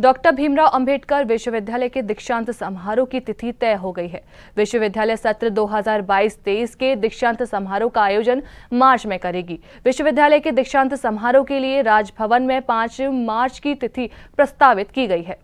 doctor Bhimrao Ambedkar विश्वविद्यालय के दीक्षांत समारोह की तिथि तय हो गई है विश्वविद्यालय सत्र 2022-23 के दीक्षांत समारोह का आयोजन मार्च में करेगी विश्वविद्यालय के दीक्षांत समारोह के लिए राजभवन में 5 मार्च की तिथि प्रस्तावित की गई है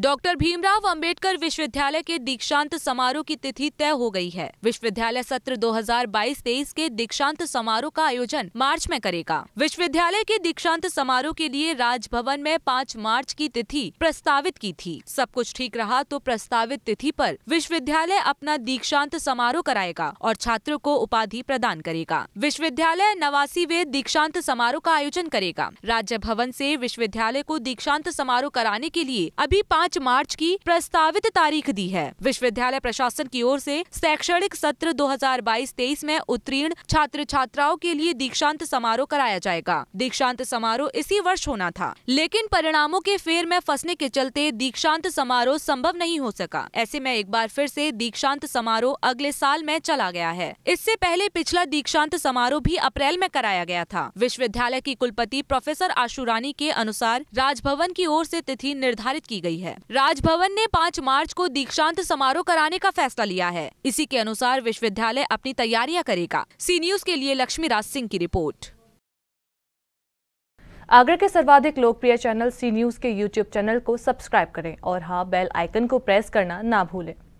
डॉक्टर भीमराव अंबेडकर विश्वविद्यालय के दीक्षांत समारोह की तिथि तय हो गई है विश्वविद्यालय सत्र 2022-23 के दीक्षांत समारोह का आयोजन मार्च में करेगा विश्वविद्यालय के दीक्षांत समारोह के लिए राजभवन में 5 मार्च की तिथि प्रस्तावित की थी सब कुछ ठीक रहा तो प्रस्तावित तिथि पर विश्वविद्यालय अपना दीक्षांत समारोह कराएगा और छात्रों को उपाधि प्रदान करेगा विश्वविद्यालय नवासी दीक्षांत समारोह का आयोजन करेगा राज्य भवन ऐसी विश्वविद्यालय को दीक्षांत समारोह कराने के लिए अभी पाँच मार्च की प्रस्तावित तारीख दी है विश्वविद्यालय प्रशासन की ओर से शैक्षणिक सत्र 2022-23 में उत्तीर्ण छात्र छात्राओं के लिए दीक्षांत समारोह कराया जाएगा दीक्षांत समारोह इसी वर्ष होना था लेकिन परिणामों के फेर में फंसने के चलते दीक्षांत समारोह संभव नहीं हो सका ऐसे में एक बार फिर से दीक्षांत समारोह अगले साल में चला गया है इससे पहले पिछला दीक्षांत समारोह भी अप्रैल में कराया गया था विश्वविद्यालय की कुलपति प्रोफेसर आशुरानी के अनुसार राजभवन की ओर से तिथि निर्धारित की गई है है राजभवन ने पाँच मार्च को दीक्षांत समारोह कराने का फैसला लिया है इसी के अनुसार विश्वविद्यालय अपनी तैयारियां करेगा सी न्यूज के लिए लक्ष्मी राज सिंह की रिपोर्ट आगरा के सर्वाधिक लोकप्रिय चैनल सी न्यूज के यूट्यूब चैनल को सब्सक्राइब करें और हाँ बेल आइकन को प्रेस करना ना भूलें